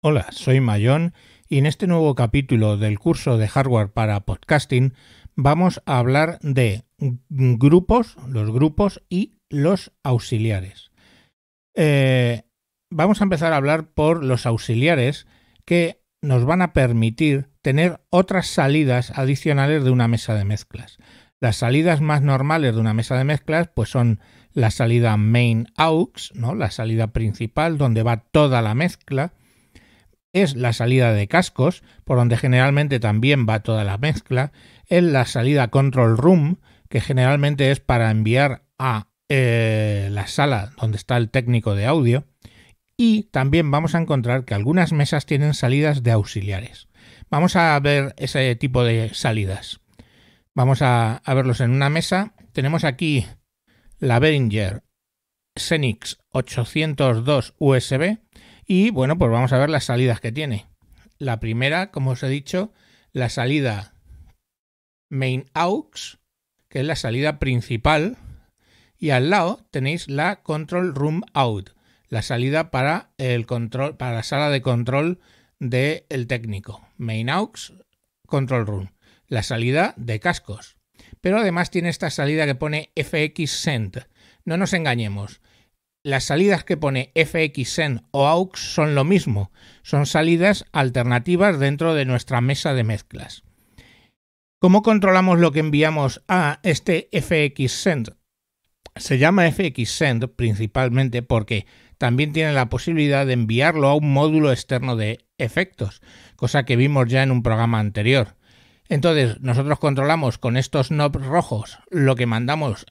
Hola, soy Mayón y en este nuevo capítulo del curso de hardware para podcasting vamos a hablar de grupos, los grupos y los auxiliares. Eh, vamos a empezar a hablar por los auxiliares que nos van a permitir tener otras salidas adicionales de una mesa de mezclas. Las salidas más normales de una mesa de mezclas pues son la salida main aux, ¿no? la salida principal donde va toda la mezcla, es la salida de cascos, por donde generalmente también va toda la mezcla, es la salida control room, que generalmente es para enviar a eh, la sala donde está el técnico de audio, y también vamos a encontrar que algunas mesas tienen salidas de auxiliares. Vamos a ver ese tipo de salidas. Vamos a, verlos en una mesa. Tenemos aquí la Behringer Xenix 802 USB, y bueno, pues vamos a ver las salidas que tiene. La primera, como os he dicho, la salida main aux, que es la salida principal, y al lado tenéis la control room out, la salida para el control para la sala de control del el técnico, main aux, control room, la salida de cascos. Pero además tiene esta salida que pone FX send. No nos engañemos, las salidas que pone FXN o AUX son lo mismo, son salidas alternativas dentro de nuestra mesa de mezclas. ¿Cómo controlamos lo que enviamos a este Send? Se llama Send principalmente porque también tiene la posibilidad de enviarlo a un módulo externo de efectos, cosa que vimos ya en un programa anterior. Entonces, nosotros controlamos con estos knobs rojos lo que mandamos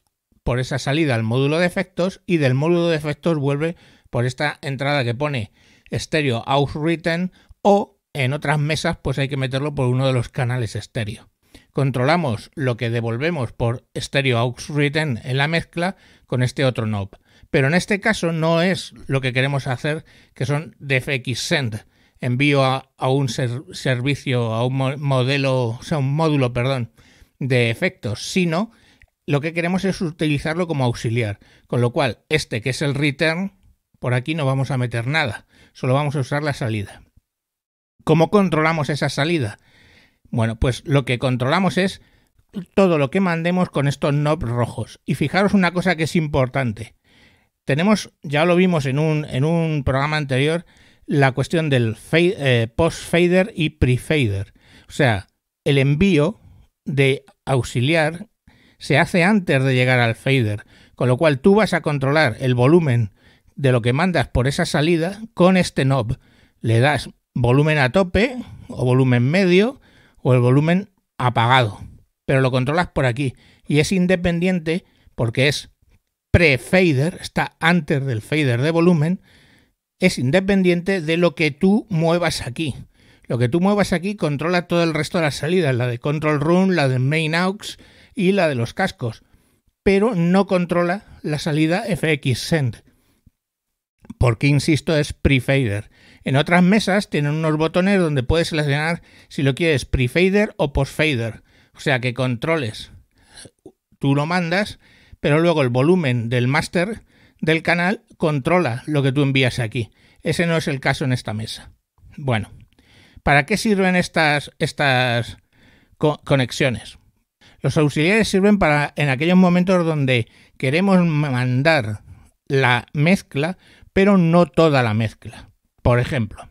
por esa salida al módulo de efectos y del módulo de efectos vuelve por esta entrada que pone estéreo aux written o en otras mesas pues hay que meterlo por uno de los canales estéreo. Controlamos lo que devolvemos por estéreo aux written en la mezcla con este otro knob. Pero en este caso no es lo que queremos hacer, que son DFX send, envío a, un servicio, a un modelo, o sea, un módulo, perdón, de efectos, sino lo que queremos es utilizarlo como auxiliar, con lo cual este que es el return, por aquí no vamos a meter nada, solo vamos a usar la salida. ¿Cómo controlamos esa salida? Bueno, pues lo que controlamos es todo lo que mandemos con estos knobs rojos. Y fijaros una cosa que es importante. Tenemos, ya lo vimos en un, en un programa anterior, la cuestión del eh, post fader y pre fader. O sea, el envío de auxiliar se hace antes de llegar al fader, con lo cual tú vas a controlar el volumen de lo que mandas por esa salida con este knob. Le das volumen a tope o volumen medio o el volumen apagado, pero lo controlas por aquí y es independiente porque es pre-fader, está antes del fader de volumen, es independiente de lo que tú muevas aquí. Lo que tú muevas aquí controla todo el resto de las salidas, la de control room, la de main aux, y la de los cascos, pero no controla la salida FX Send, porque insisto es pre-fader. En otras mesas tienen unos botones donde puedes seleccionar si lo quieres pre-fader o post-fader, o sea que controles. Tú lo mandas, pero luego el volumen del máster del canal controla lo que tú envías aquí. Ese no es el caso en esta mesa. Bueno, ¿para qué sirven estas, estas conexiones? Los auxiliares sirven para en aquellos momentos donde queremos mandar la mezcla, pero no toda la mezcla. Por ejemplo,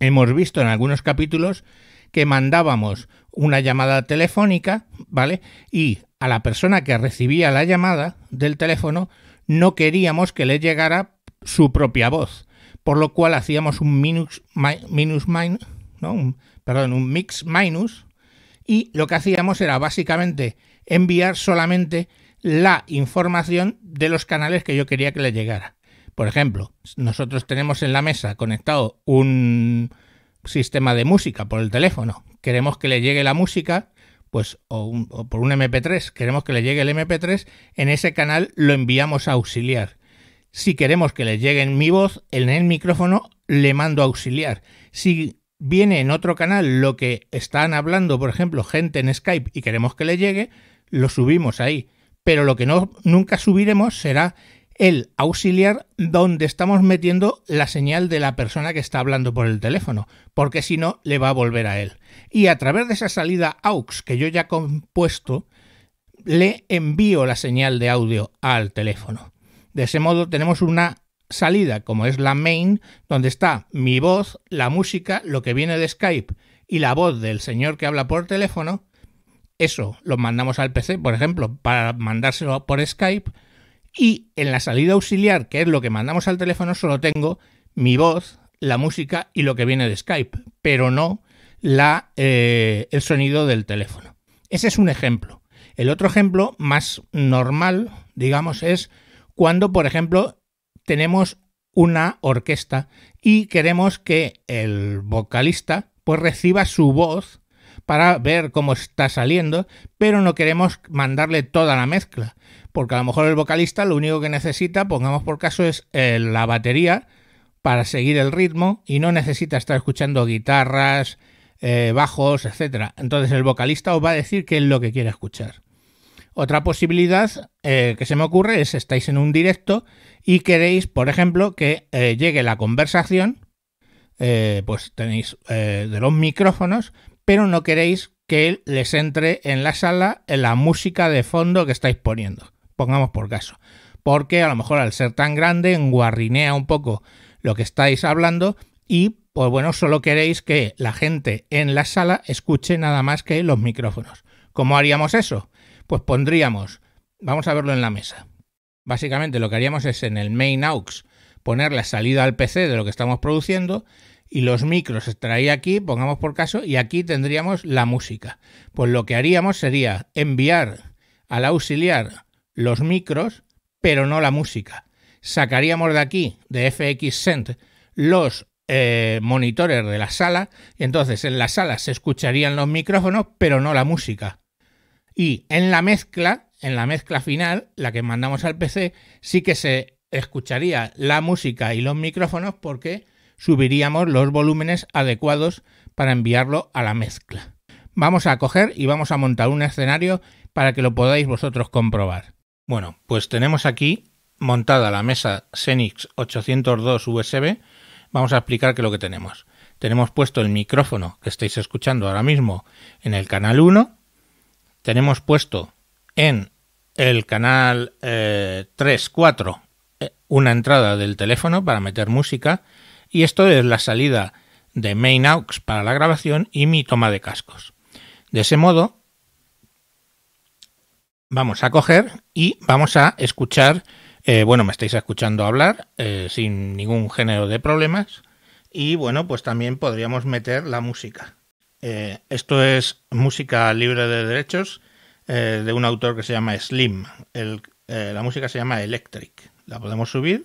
hemos visto en algunos capítulos que mandábamos una llamada telefónica, ¿vale? Y a la persona que recibía la llamada del teléfono no queríamos que le llegara su propia voz, por lo cual hacíamos un minus, minus, ¿no? perdón, un mix minus, y lo que hacíamos era básicamente enviar solamente la información de los canales que yo quería que le llegara. Por ejemplo, nosotros tenemos en la mesa conectado un sistema de música por el teléfono. Queremos que le llegue la música, pues, o, por un MP3, queremos que le llegue el MP3, en ese canal lo enviamos a auxiliar. Si queremos que le llegue mi voz, en el micrófono, le mando a auxiliar. Si viene en otro canal lo que están hablando, por ejemplo, gente en Skype y queremos que le llegue, lo subimos ahí. Pero lo que no, nunca subiremos será el auxiliar donde estamos metiendo la señal de la persona que está hablando por el teléfono, porque si no, le va a volver a él. Y a través de esa salida AUX que yo ya he compuesto, le envío la señal de audio al teléfono. De ese modo tenemos una salida como es la main, donde está mi voz, la música, lo que viene de Skype y la voz del señor que habla por teléfono, eso lo mandamos al PC, por ejemplo, para mandárselo por Skype. Y en la salida auxiliar, que es lo que mandamos al teléfono, solo tengo mi voz, la música y lo que viene de Skype, pero no la, eh, el sonido del teléfono. Ese es un ejemplo. El otro ejemplo más normal, digamos, es cuando, por ejemplo, tenemos una orquesta y queremos que el vocalista pues reciba su voz para ver cómo está saliendo, pero no queremos mandarle toda la mezcla, porque a lo mejor el vocalista lo único que necesita, pongamos por caso, es eh, la batería para seguir el ritmo y no necesita estar escuchando guitarras, eh, bajos, etcétera. Entonces el vocalista os va a decir qué es lo que quiere escuchar. Otra posibilidad eh, que se me ocurre es estáis en un directo y queréis, por ejemplo, que eh, llegue la conversación, eh, pues tenéis de los micrófonos, pero no queréis que les entre en la sala la música de fondo que estáis poniendo, pongamos por caso, porque a lo mejor al ser tan grande enguarrinea un poco lo que estáis hablando y pues bueno, solo queréis que la gente en la sala escuche nada más que los micrófonos. ¿Cómo haríamos eso? Pues pondríamos, vamos a verlo en la mesa. Básicamente lo que haríamos es en el main aux poner la salida al PC de lo que estamos produciendo y los micros estaría aquí, pongamos por caso, y aquí tendríamos la música. Pues lo que haríamos sería enviar al auxiliar los micros, pero no la música. Sacaríamos de aquí, de FX Send, los eh, monitores de la sala, y entonces en la sala se escucharían los micrófonos, pero no la música. Y en la mezcla, en la mezcla final, la que mandamos al PC, sí que se escucharía la música y los micrófonos porque subiríamos los volúmenes adecuados para enviarlo a la mezcla. Vamos a coger y vamos a montar un escenario para que lo podáis vosotros comprobar. Bueno, pues tenemos aquí montada la mesa Xenix 802 USB. Vamos a explicar qué es lo que tenemos. Tenemos puesto el micrófono que estáis escuchando ahora mismo en el canal 1 tenemos puesto en el canal 3.4 eh, 3-4 eh, una entrada del teléfono para meter música y esto es la salida de main aux para la grabación y mi toma de cascos. De ese modo vamos a coger y vamos a escuchar, eh, bueno, me estáis escuchando hablar sin ningún género de problemas y bueno, pues también podríamos meter la música. Eh, esto es música libre de derechos eh, de un autor que se llama Slim. Eh, la música se llama Electric. ¿La podemos subir?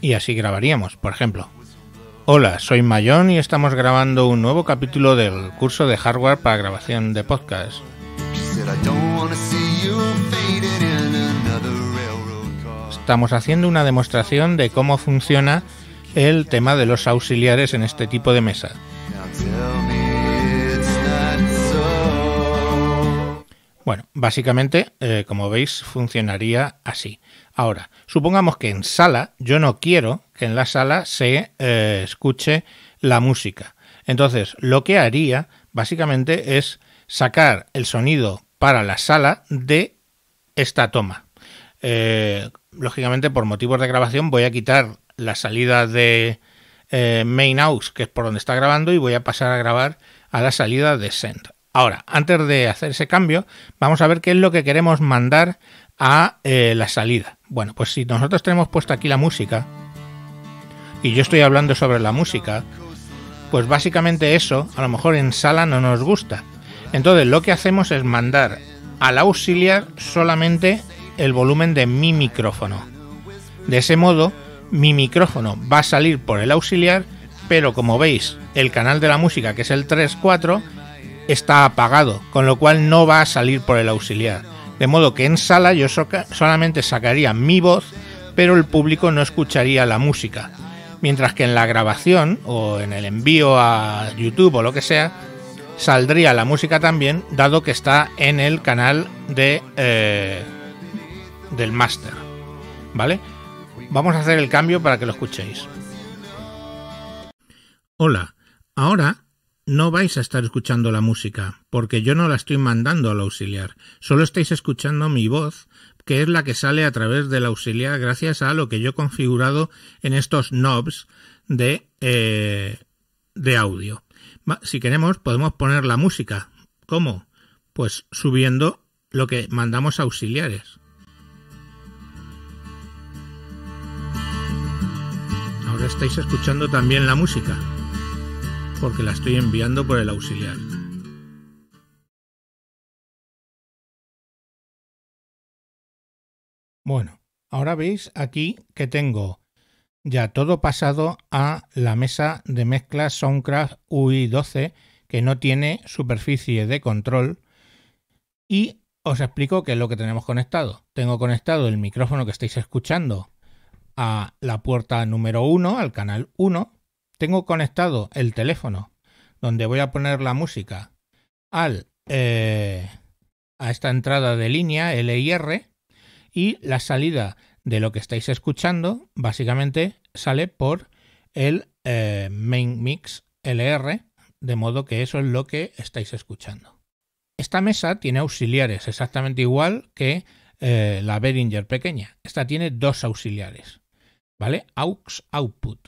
Y así grabaríamos, por ejemplo. Hola, soy Mayón y estamos grabando un nuevo capítulo del curso de hardware para grabación de podcast. estamos haciendo una demostración de cómo funciona el tema de los auxiliares en este tipo de mesa. Bueno, básicamente, eh, como veis, funcionaría así. Ahora, supongamos que en sala, yo no quiero que en la sala se eh, escuche la música. Entonces, lo que haría, básicamente, es sacar el sonido para la sala de esta toma. Eh, lógicamente, por motivos de grabación, voy a quitar la salida de eh, main House, que es por donde está grabando, y voy a pasar a grabar a la salida de send. Ahora, antes de hacer ese cambio, vamos a ver qué es lo que queremos mandar a eh, la salida. Bueno, pues si nosotros tenemos puesto aquí la música, y yo estoy hablando sobre la música, pues básicamente eso a lo mejor en sala no nos gusta. Entonces lo que hacemos es mandar al auxiliar solamente el volumen de mi micrófono. De ese modo, mi micrófono va a salir por el auxiliar, pero como veis, el canal de la música, que es el 3-4, está apagado, con lo cual no va a salir por el auxiliar. De modo que en sala yo solamente sacaría mi voz, pero el público no escucharía la música. Mientras que en la grabación o en el envío a YouTube o lo que sea, saldría la música también, dado que está en el canal de... Eh, del máster. ¿Vale? Vamos a hacer el cambio para que lo escuchéis. Hola, ahora no vais a estar escuchando la música, porque yo no la estoy mandando al auxiliar, solo estáis escuchando mi voz, que es la que sale a través del auxiliar gracias a lo que yo he configurado en estos knobs de, eh, de audio. Si queremos podemos poner la música. ¿Cómo? Pues subiendo lo que mandamos auxiliares. estáis escuchando también la música, porque la estoy enviando por el auxiliar. Bueno, ahora veis aquí que tengo ya todo pasado a la mesa de mezcla Soundcraft UI12 que no tiene superficie de control y os explico qué es lo que tenemos conectado. Tengo conectado el micrófono que estáis escuchando a la puerta número 1, al canal 1. Tengo conectado el teléfono, donde voy a poner la música, al, eh, a esta entrada de línea LIR y la salida de lo que estáis escuchando básicamente sale por el eh, main mix LR, de modo que eso es lo que estáis escuchando. Esta mesa tiene auxiliares exactamente igual que eh, la Behringer pequeña. Esta tiene dos auxiliares. ¿vale? Aux output.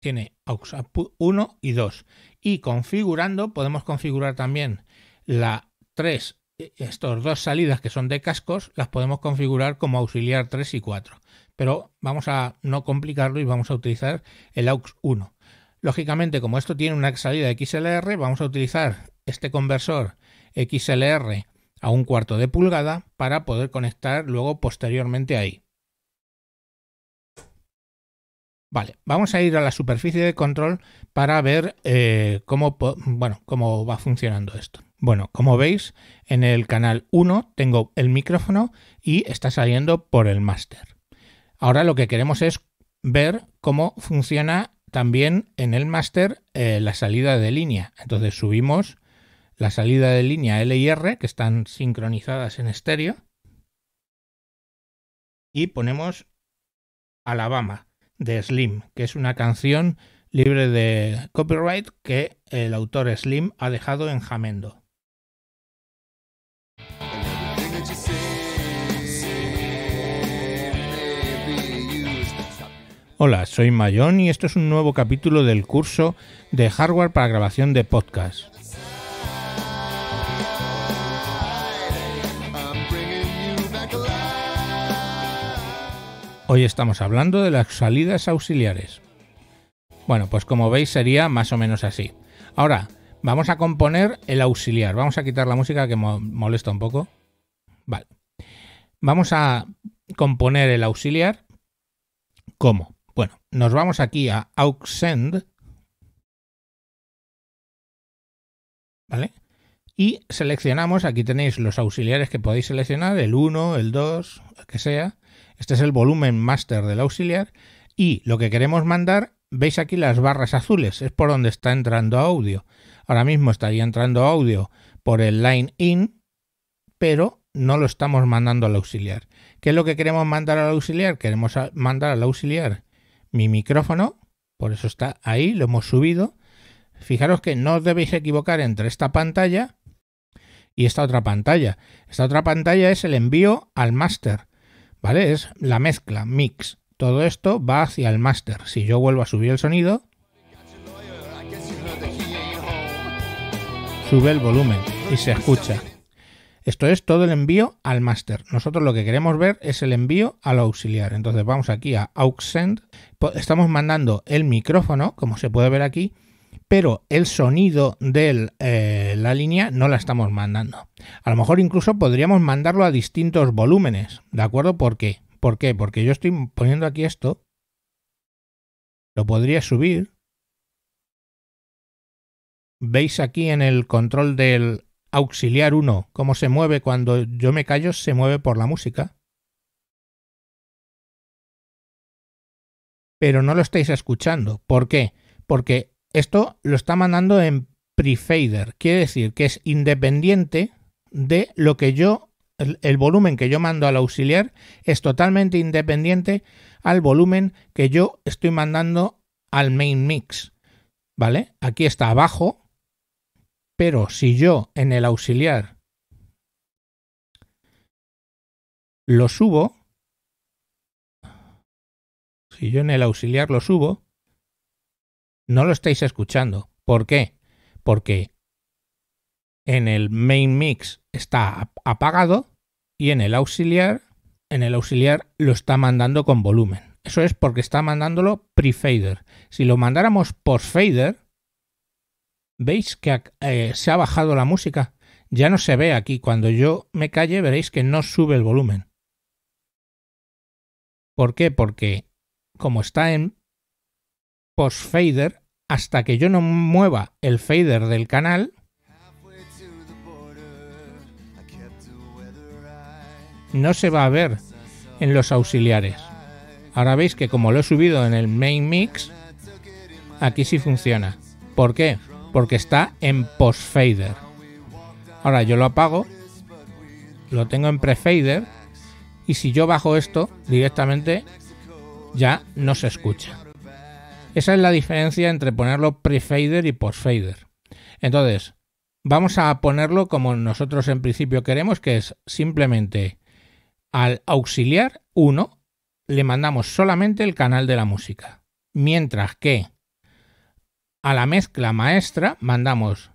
Tiene aux output 1 y 2. Y configurando, podemos configurar también la 3, eh, estos dos salidas que son de cascos, las podemos configurar como auxiliar 3 y 4. Pero vamos a no complicarlo y vamos a utilizar el aux 1. Lógicamente, como esto tiene una salida XLR, vamos a utilizar este conversor XLR a un cuarto de pulgada para poder conectar luego posteriormente ahí. Vale, vamos a ir a la superficie de control para ver eh, cómo, bueno, cómo va funcionando esto. Bueno, como veis, en el canal 1 tengo el micrófono y está saliendo por el máster. Ahora lo que queremos es ver cómo funciona también en el máster eh, la salida de línea. Entonces subimos la salida de línea L y R, que están sincronizadas en estéreo, y ponemos Alabama de Slim, que es una canción libre de copyright que el autor Slim ha dejado en Jamendo. Hola, soy Mayón y esto es un nuevo capítulo del curso de hardware para grabación de podcast. Hoy estamos hablando de las salidas auxiliares. Bueno, pues como veis sería más o menos así. Ahora, vamos a componer el auxiliar. Vamos a quitar la música que molesta un poco. Vale. Vamos a componer el auxiliar. ¿Cómo? Bueno, nos vamos aquí a auxend. ¿Vale? Y seleccionamos, aquí tenéis los auxiliares que podéis seleccionar, el 1, el 2, el que sea. Este es el volumen master del auxiliar y lo que queremos mandar, veis aquí las barras azules, es por donde está entrando audio. Ahora mismo estaría entrando audio por el line in, pero no lo estamos mandando al auxiliar. ¿Qué es lo que queremos mandar al auxiliar? Queremos mandar al auxiliar mi micrófono, por eso está ahí, lo hemos subido. Fijaros que no os debéis equivocar entre esta pantalla y esta otra pantalla. Esta otra pantalla es el envío al máster. ¿vale? Es la mezcla, mix. Todo esto va hacia el máster. Si yo vuelvo a subir el sonido, sube el volumen y se escucha. Esto es todo el envío al máster. Nosotros lo que queremos ver es el envío al auxiliar. Entonces vamos aquí a Auxend. Estamos mandando el micrófono, como se puede ver aquí, pero el sonido de eh, la línea no la estamos mandando. A lo mejor incluso podríamos mandarlo a distintos volúmenes, ¿de acuerdo? ¿Por qué? ¿Por qué? Porque yo estoy poniendo aquí esto. Lo podría subir. Veis aquí en el control del auxiliar 1 cómo se mueve cuando yo me callo, se mueve por la música. Pero no lo estáis escuchando. ¿Por qué? Porque esto lo está mandando en prefader, quiere decir que es independiente de lo que yo, el, el, volumen que yo mando al auxiliar es totalmente independiente al volumen que yo estoy mandando al main mix. ¿Vale? Aquí está abajo, pero si yo en el auxiliar lo subo, si yo en el auxiliar lo subo, no lo estáis escuchando. ¿Por qué? Porque en el main mix está apagado y en el auxiliar, en el auxiliar lo está mandando con volumen. Eso es porque está mandándolo pre-fader. Si lo mandáramos post-fader, veis que eh, se ha bajado la música. Ya no se ve aquí. Cuando yo me calle veréis que no sube el volumen. ¿Por qué? Porque como está en post-fader hasta que yo no mueva el fader del canal, no se va a ver en los auxiliares. Ahora veis que como lo he subido en el main mix, aquí sí funciona. ¿Por qué? Porque está en post fader. Ahora yo lo apago, lo tengo en pre fader y si yo bajo esto directamente ya no se escucha. Esa es la diferencia entre ponerlo pre-fader y post-fader. Entonces, vamos a ponerlo como nosotros en principio queremos, que es simplemente al auxiliar 1 le mandamos solamente el canal de la música, mientras que a la mezcla maestra mandamos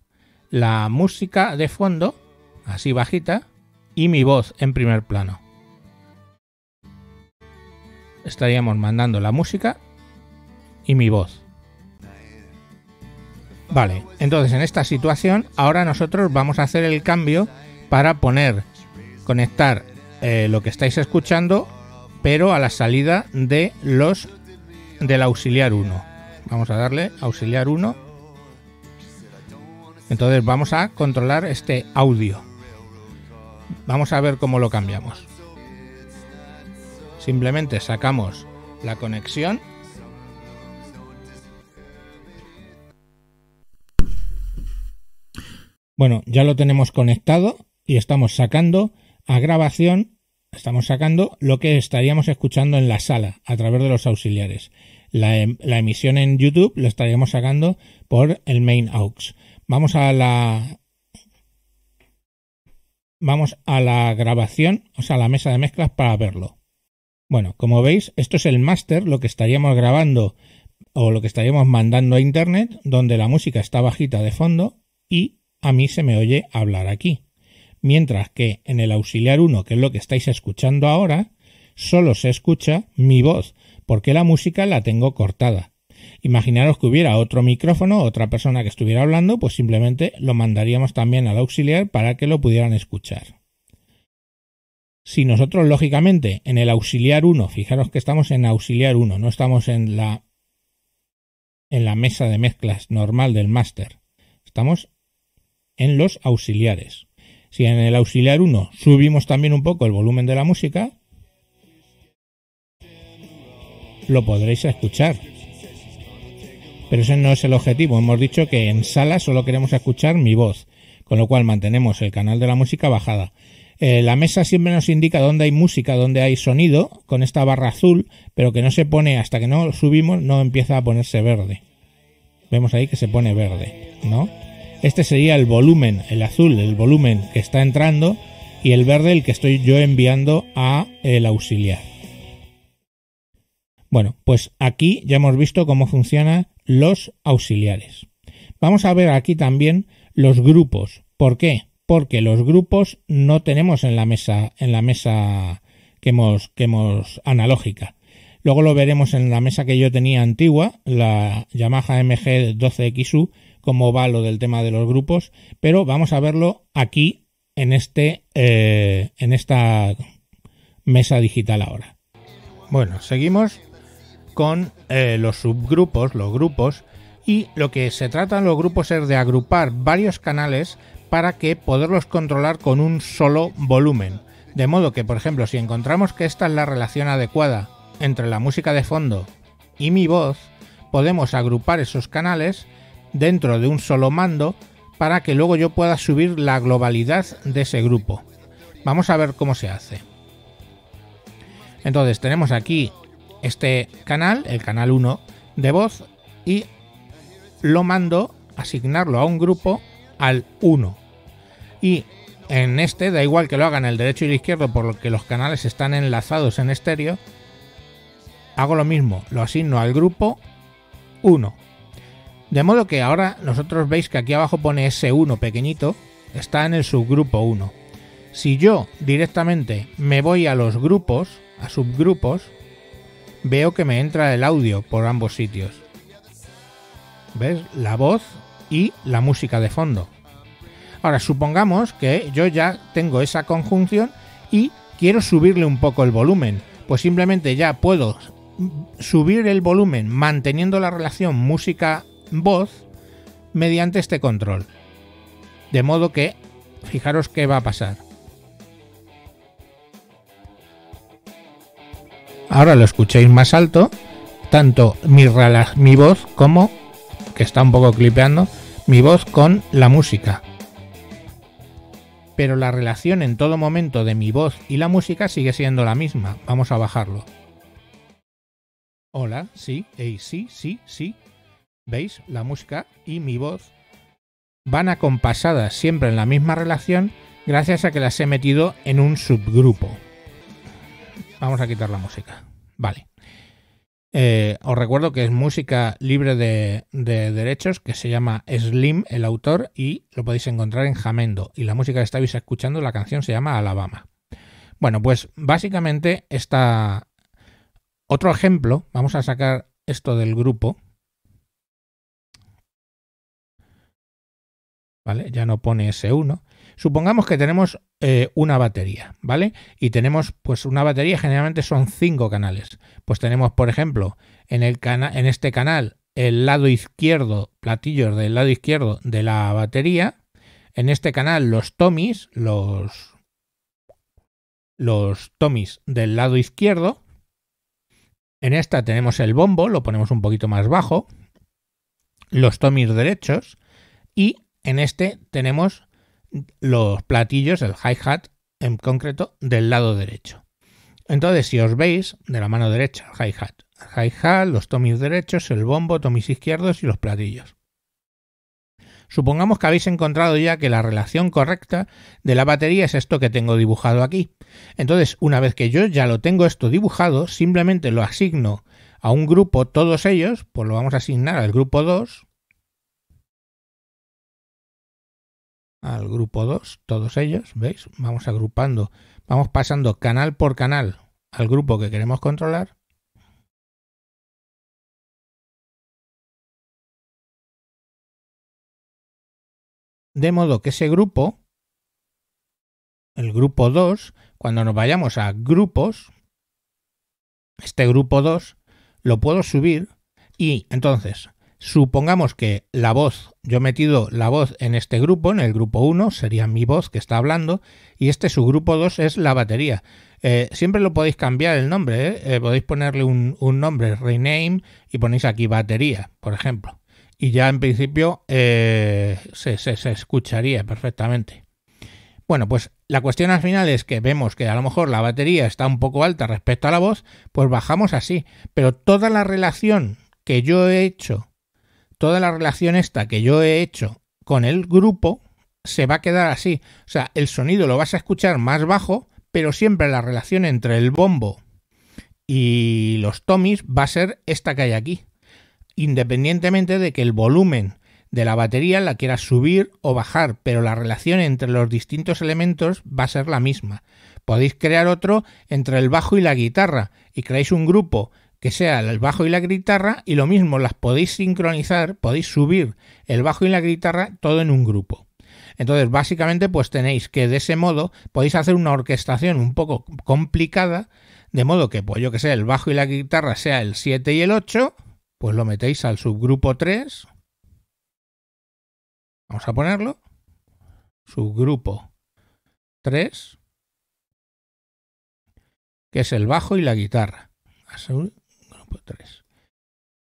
la música de fondo, así bajita, y mi voz en primer plano. Estaríamos mandando la música y mi voz. Vale, entonces en esta situación ahora nosotros vamos a hacer el cambio para poner, conectar eh, lo que estáis escuchando, pero a la salida de los del auxiliar 1. Vamos a darle auxiliar 1. Entonces vamos a controlar este audio. Vamos a ver cómo lo cambiamos. Simplemente sacamos la conexión Bueno, ya lo tenemos conectado y estamos sacando a grabación, estamos sacando lo que estaríamos escuchando en la sala a través de los auxiliares. La, em, emisión en YouTube lo estaríamos sacando por el main aux. Vamos a la vamos a la grabación, o sea, a la mesa de mezclas para verlo. Bueno, como veis, esto es el máster, lo que estaríamos grabando o lo que estaríamos mandando a internet, donde la música está bajita de fondo y a mí se me oye hablar aquí. Mientras que en el auxiliar 1, que es lo que estáis escuchando ahora, solo se escucha mi voz, porque la música la tengo cortada. Imaginaros que hubiera otro micrófono, otra persona que estuviera hablando, pues simplemente lo mandaríamos también al auxiliar para que lo pudieran escuchar. Si nosotros, lógicamente, en el auxiliar 1, fijaros que estamos en auxiliar 1, no estamos en la en la mesa de mezclas normal del máster. Estamos en los auxiliares. Si en el auxiliar 1 subimos también un poco el volumen de la música, lo podréis escuchar. Pero ese no es el objetivo. Hemos dicho que en sala solo queremos escuchar mi voz, con lo cual mantenemos el canal de la música bajada. Eh, la mesa siempre nos indica dónde hay música, dónde hay sonido, con esta barra azul, pero que no se pone, hasta que no subimos, no empieza a ponerse verde. Vemos ahí que se pone verde, ¿no? Este sería el volumen, el azul, el volumen que está entrando y el verde el que estoy yo enviando a el auxiliar. Bueno, pues aquí ya hemos visto cómo funcionan los auxiliares. Vamos a ver aquí también los grupos. ¿Por qué? Porque los grupos no tenemos en la mesa en la mesa que hemos, que hemos analógica. Luego lo veremos en la mesa que yo tenía antigua, la Yamaha MG 12XU, cómo va lo del tema de los grupos, pero vamos a verlo aquí en este eh, en esta mesa digital ahora. Bueno, seguimos con eh, los subgrupos, los grupos, y lo que se trata en los grupos es de agrupar varios canales para que poderlos controlar con un solo volumen. De modo que, por ejemplo, si encontramos que esta es la relación adecuada entre la música de fondo y mi voz, podemos agrupar esos canales dentro de un solo mando para que luego yo pueda subir la globalidad de ese grupo. Vamos a ver cómo se hace. Entonces tenemos aquí este canal, el canal 1 de voz, y lo mando asignarlo a un grupo al 1. Y en este, da igual que lo hagan el derecho y el izquierdo, porque los canales están enlazados en estéreo, hago lo mismo, lo asigno al grupo 1 de modo que ahora nosotros veis que aquí abajo pone S1 pequeñito, está en el subgrupo 1. Si yo directamente me voy a los grupos, a subgrupos, veo que me entra el audio por ambos sitios. ¿Ves? La voz y la música de fondo. Ahora, supongamos que yo ya tengo esa conjunción y quiero subirle un poco el volumen. Pues simplemente ya puedo subir el volumen manteniendo la relación música voz mediante este control. De modo que, fijaros qué va a pasar. Ahora lo escuchéis más alto, tanto mi, voz como, que está un poco clipeando, mi voz con la música. Pero la relación en todo momento de mi voz y la música sigue siendo la misma. Vamos a bajarlo. Hola, sí, sí, sí, sí, ¿Veis? La música y mi voz van acompasadas siempre en la misma relación gracias a que las he metido en un subgrupo. Vamos a quitar la música. Vale. Eh, os recuerdo que es música libre de, de, derechos que se llama Slim, el autor, y lo podéis encontrar en Jamendo. Y la música que estáis escuchando, la canción se llama Alabama. Bueno, pues básicamente está otro ejemplo. Vamos a sacar esto del grupo Ya no pone S1. Supongamos que tenemos eh, una batería, ¿vale? Y tenemos, pues una batería generalmente son cinco canales. Pues tenemos, por ejemplo, en, el en este canal el lado izquierdo, platillos del lado izquierdo de la batería. En este canal los tomis, los, los tomis del lado izquierdo. En esta tenemos el bombo, lo ponemos un poquito más bajo. Los tomis derechos. Y en este tenemos los platillos, el hi-hat en concreto, del lado derecho. Entonces, si os veis, de la mano derecha, el hi-hat. hi-hat, los tomis derechos, el bombo, tomis izquierdos y los platillos. Supongamos que habéis encontrado ya que la relación correcta de la batería es esto que tengo dibujado aquí. Entonces, una vez que yo ya lo tengo esto dibujado, simplemente lo asigno a un grupo, todos ellos, pues lo vamos a asignar al grupo 2, al grupo 2, todos ellos, ¿veis? Vamos agrupando, vamos pasando canal por canal al grupo que queremos controlar. De modo que ese grupo, el grupo 2, cuando nos vayamos a grupos, este grupo 2 lo puedo subir y entonces Supongamos que la voz, yo he metido la voz en este grupo, en el grupo 1, sería mi voz que está hablando, y este su grupo 2 es la batería. Eh, siempre lo podéis cambiar el nombre, ¿eh? Eh, podéis ponerle un, nombre, rename, y ponéis aquí batería, por ejemplo. Y ya en principio se escucharía perfectamente. Bueno, pues la cuestión al final es que vemos que a lo mejor la batería está un poco alta respecto a la voz, pues bajamos así. Pero toda la relación que yo he hecho toda la relación esta que yo he hecho con el grupo se va a quedar así. O sea, el sonido lo vas a escuchar más bajo, pero siempre la relación entre el bombo y los tomis va a ser esta que hay aquí. Independientemente de que el volumen de la batería la quieras subir o bajar, pero la relación entre los distintos elementos va a ser la misma. Podéis crear otro entre el bajo y la guitarra y creáis un grupo que sea el bajo y la guitarra y lo mismo las podéis sincronizar, podéis subir el bajo y la guitarra todo en un grupo. Entonces, básicamente, pues tenéis que de ese modo podéis hacer una orquestación un poco complicada, de modo que, pues yo que sé, el bajo y la guitarra sea el 7 y el 8, pues lo metéis al subgrupo 3. Vamos a ponerlo. Subgrupo 3, que es el bajo y la guitarra. Pues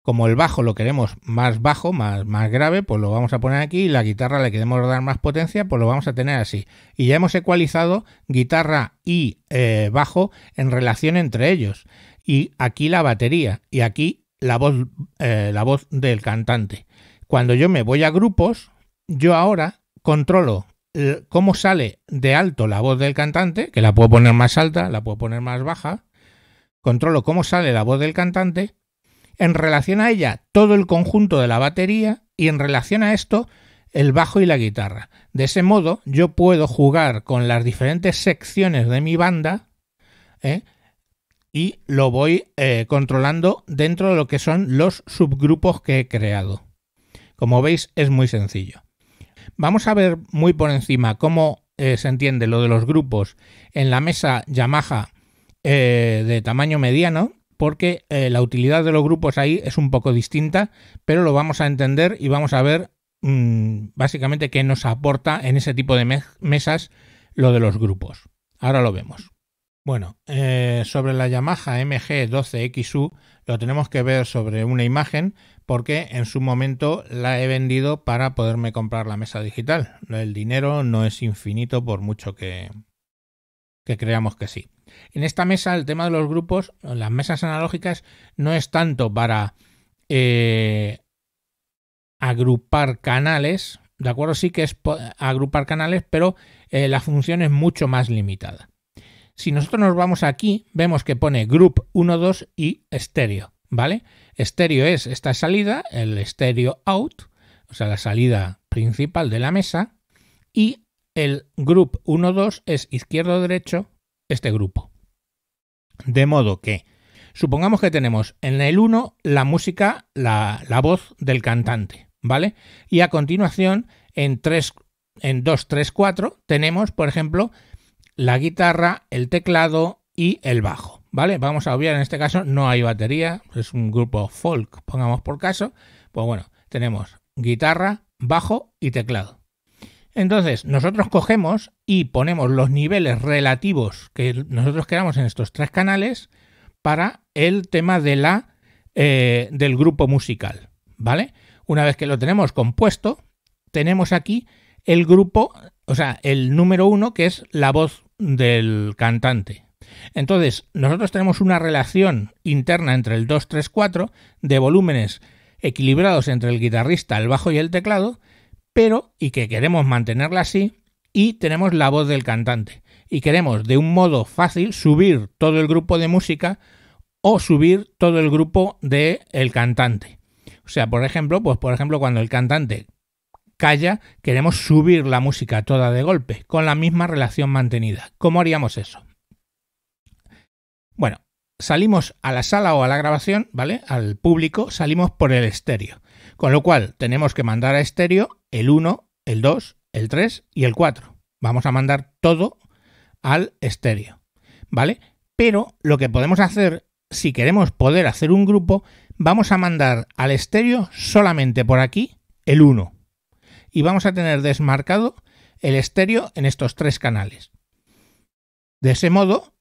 Como el bajo lo queremos más bajo, más, más grave, pues lo vamos a poner aquí. Y la guitarra le queremos dar más potencia, pues lo vamos a tener así. Y ya hemos ecualizado guitarra y eh, bajo en relación entre ellos. Y aquí la batería. Y aquí la voz, eh, la voz del cantante. Cuando yo me voy a grupos, yo ahora controlo eh, cómo sale de alto la voz del cantante, que la puedo poner más alta, la puedo poner más baja, controlo cómo sale la voz del cantante, en relación a ella todo el conjunto de la batería y en relación a esto el bajo y la guitarra. De ese modo yo puedo jugar con las diferentes secciones de mi banda ¿eh? y lo voy eh, controlando dentro de lo que son los subgrupos que he creado. Como veis es muy sencillo. Vamos a ver muy por encima cómo eh, se entiende lo de los grupos en la mesa Yamaha eh, de tamaño mediano, porque eh, la utilidad de los grupos ahí es un poco distinta, pero lo vamos a entender y vamos a ver mm, básicamente qué nos aporta en ese tipo de mesas lo de los grupos. Ahora lo vemos. Bueno, eh, sobre la Yamaha MG12XU lo tenemos que ver sobre una imagen porque en su momento la he vendido para poderme comprar la mesa digital. El dinero no es infinito por mucho que, que creamos que sí. En esta mesa el tema de los grupos, las mesas analógicas, no es tanto para eh, agrupar canales, ¿de acuerdo? Sí que es agrupar canales, pero eh, la función es mucho más limitada. Si nosotros nos vamos aquí, vemos que pone group 1, 2 y Stereo, ¿vale? Stereo es esta salida, el Stereo out, o sea, la salida principal de la mesa, y el group 1-2 es izquierdo-derecho este grupo. De modo que, supongamos que tenemos en el 1 la música, la, voz del cantante, ¿vale? Y a continuación, en 3, en 2, 3, 4, tenemos, por ejemplo, la guitarra, el teclado y el bajo, ¿vale? Vamos a obviar, en este caso no hay batería, es un grupo folk, pongamos por caso. Pues bueno, tenemos guitarra, bajo y teclado. Entonces, nosotros cogemos y ponemos los niveles relativos que nosotros queramos en estos tres canales para el tema de la, eh, del grupo musical, ¿vale? Una vez que lo tenemos compuesto, tenemos aquí el grupo, o sea, el número uno, que es la voz del cantante. Entonces, nosotros tenemos una relación interna entre el 2-3-4 de volúmenes equilibrados entre el guitarrista, el bajo y el teclado, pero, y que queremos mantenerla así, y tenemos la voz del cantante. Y queremos, de un modo fácil, subir todo el grupo de música o subir todo el grupo del cantante. O sea, por ejemplo, pues por ejemplo, cuando el cantante calla, queremos subir la música toda de golpe, con la misma relación mantenida. ¿Cómo haríamos eso? Bueno, salimos a la sala o a la grabación, ¿vale? Al público, salimos por el estéreo. Con lo cual, tenemos que mandar a estéreo el 1, el 2, el 3 y el 4. Vamos a mandar todo al estéreo, ¿vale? Pero lo que podemos hacer, si queremos poder hacer un grupo, vamos a mandar al estéreo solamente por aquí el 1. Y vamos a tener desmarcado el estéreo en estos tres canales. De ese modo,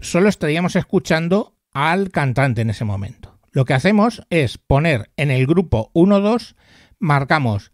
solo estaríamos escuchando al cantante en ese momento. Lo que hacemos es poner en el grupo 1-2, marcamos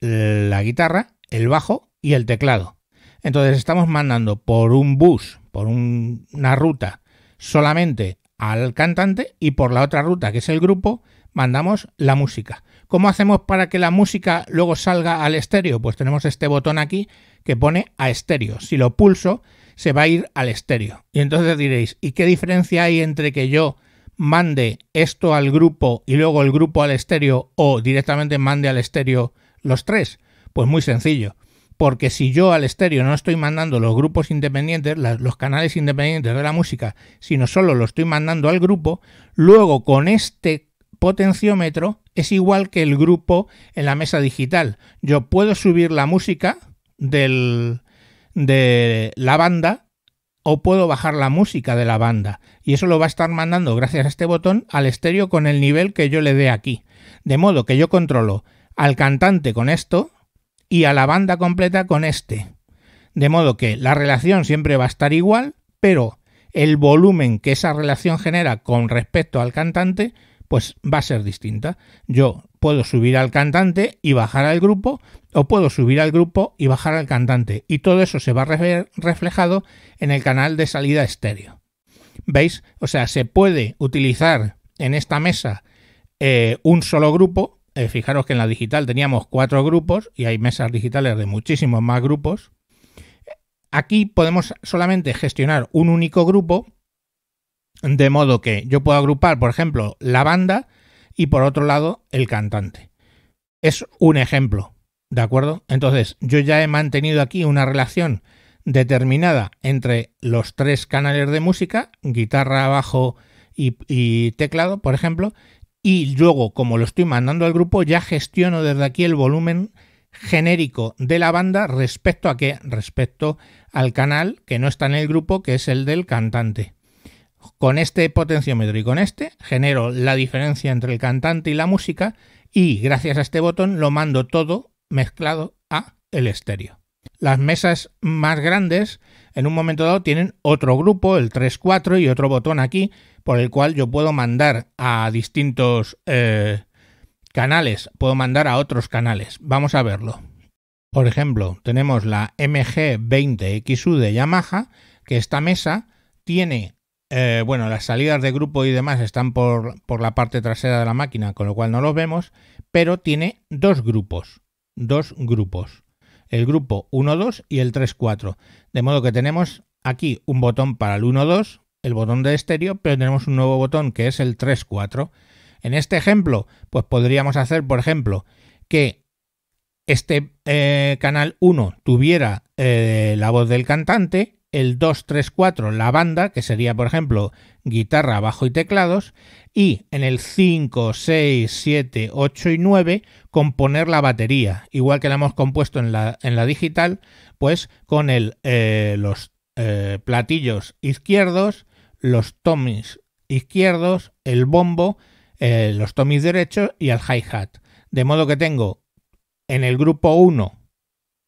la guitarra, el bajo y el teclado. Entonces estamos mandando por un bus, por una ruta, solamente al cantante y por la otra ruta, que es el grupo, mandamos la música. ¿Cómo hacemos para que la música luego salga al estéreo? Pues tenemos este botón aquí que pone a estéreo. Si lo pulso, se va a ir al estéreo. Y entonces diréis, ¿y qué diferencia hay entre que yo mande esto al grupo y luego el grupo al estéreo o directamente mande al estéreo los tres? Pues muy sencillo, porque si yo al estéreo no estoy mandando los grupos independientes, los canales independientes de la música, sino solo lo estoy mandando al grupo, luego con este potenciómetro es igual que el grupo en la mesa digital. Yo puedo subir la música del, de la banda o puedo bajar la música de la banda y eso lo va a estar mandando gracias a este botón al estéreo con el nivel que yo le dé aquí. De modo que yo controlo al cantante con esto y a la banda completa con este. De modo que la relación siempre va a estar igual, pero el volumen que esa relación genera con respecto al cantante pues va a ser distinta. Yo puedo subir al cantante y bajar al grupo o puedo subir al grupo y bajar al cantante, y todo eso se va a reflejado en el canal de salida estéreo. ¿Veis? O sea, se puede utilizar en esta mesa eh, un solo grupo. Eh, fijaros que en la digital teníamos cuatro grupos y hay mesas digitales de muchísimos más grupos. Aquí podemos solamente gestionar un único grupo, de modo que yo puedo agrupar, por ejemplo, la banda y por otro lado el cantante. Es un ejemplo, ¿De acuerdo? Entonces, yo ya he mantenido aquí una relación determinada entre los tres canales de música, guitarra, bajo y, y, teclado, por ejemplo, y luego, como lo estoy mandando al grupo, ya gestiono desde aquí el volumen genérico de la banda respecto a qué, respecto al canal que no está en el grupo, que es el del cantante. Con este potenciómetro y con este genero la diferencia entre el cantante y la música y gracias a este botón lo mando todo mezclado a el estéreo. Las mesas más grandes en un momento dado tienen otro grupo, el 3-4 y otro botón aquí por el cual yo puedo mandar a distintos eh, canales, puedo mandar a otros canales. Vamos a verlo. Por ejemplo, tenemos la MG20XU de Yamaha, que esta mesa tiene, eh, bueno, las salidas de grupo y demás están por, por la parte trasera de la máquina, con lo cual no los vemos, pero tiene dos grupos dos grupos, el grupo 1 2 y el 3 4 De modo que tenemos aquí un botón para el 1 2 el botón de estéreo, pero tenemos un nuevo botón que es el 3 4 En este ejemplo, pues podríamos hacer, por ejemplo, que este eh, canal 1 tuviera eh, la voz del cantante el 2-3-4 la banda, que sería por ejemplo guitarra, bajo y teclados, y en el 5, 6, 7, 8 y 9 componer la batería, igual que la hemos compuesto en la, digital, pues con el, eh, los eh, platillos izquierdos, los tomis izquierdos, el bombo, eh, los tomis derechos y el hi-hat. De modo que tengo en el grupo 1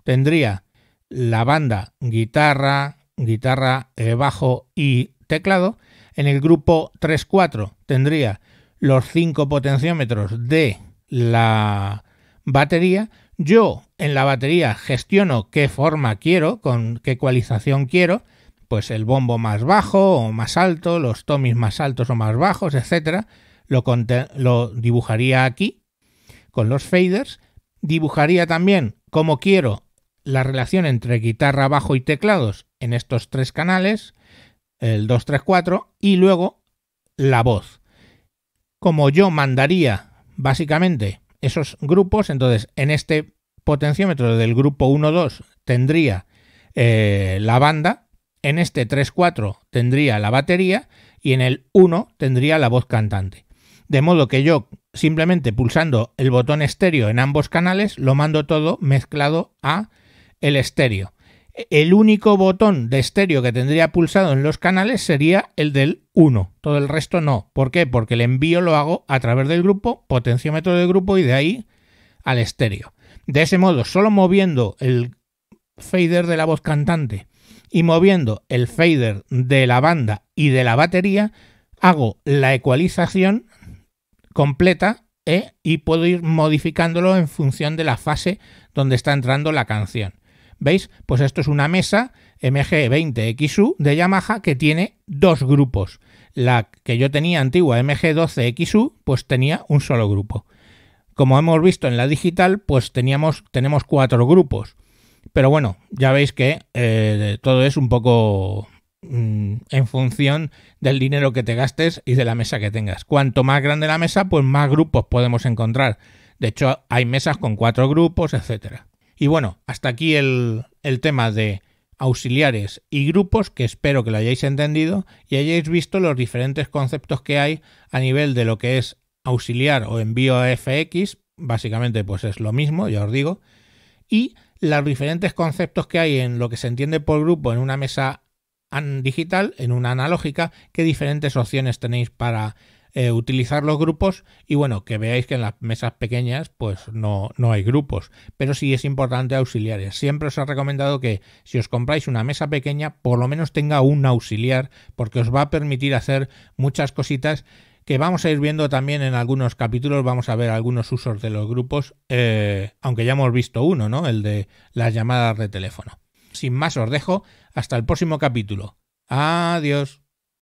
tendría la banda guitarra, guitarra, eh, bajo y teclado. En el grupo 3-4 tendría los 5 potenciómetros de la batería. Yo en la batería gestiono qué forma quiero, con qué ecualización quiero, pues el bombo más bajo o más alto, los tomis más altos o más bajos, etcétera. Lo, lo dibujaría aquí con los faders. Dibujaría también cómo quiero la relación entre guitarra, bajo y teclados en estos tres canales, el 2-3-4 y luego la voz. Como yo mandaría básicamente esos grupos, entonces en este potenciómetro del grupo 1-2 tendría eh, la banda, en este 3-4 tendría la batería y en el 1 tendría la voz cantante. De modo que yo simplemente pulsando el botón estéreo en ambos canales lo mando todo mezclado a el estéreo. El único botón de estéreo que tendría pulsado en los canales sería el del 1. Todo el resto no. ¿Por qué? Porque el envío lo hago a través del grupo, potenciómetro del grupo y de ahí al estéreo. De ese modo, solo moviendo el fader de la voz cantante y moviendo el fader de la banda y de la batería, hago la ecualización completa ¿eh? y puedo ir modificándolo en función de la fase donde está entrando la canción. ¿Veis? Pues esto es una mesa MG20XU de Yamaha que tiene dos grupos. La que yo tenía antigua MG12XU pues tenía un solo grupo. Como hemos visto en la digital pues teníamos, tenemos cuatro grupos. Pero bueno, ya veis que eh, todo es un poco mm, en función del dinero que te gastes y de la mesa que tengas. Cuanto más grande la mesa pues más grupos podemos encontrar. De hecho hay mesas con cuatro grupos, etcétera. Y bueno, hasta aquí el, tema de auxiliares y grupos, que espero que lo hayáis entendido y hayáis visto los diferentes conceptos que hay a nivel de lo que es auxiliar o envío a FX, básicamente pues es lo mismo, ya os digo, y los diferentes conceptos que hay en lo que se entiende por grupo en una mesa digital, en una analógica, qué diferentes opciones tenéis para eh, utilizar los grupos y bueno, que veáis que en las mesas pequeñas pues no, no hay grupos, pero sí es importante auxiliares. Siempre os he recomendado que si os compráis una mesa pequeña, por lo menos tenga un auxiliar porque os va a permitir hacer muchas cositas que vamos a ir viendo también en algunos capítulos, vamos a ver algunos usos de los grupos, eh, aunque ya hemos visto uno, ¿no? El de las llamadas de teléfono. Sin más os dejo, hasta el próximo capítulo. Adiós.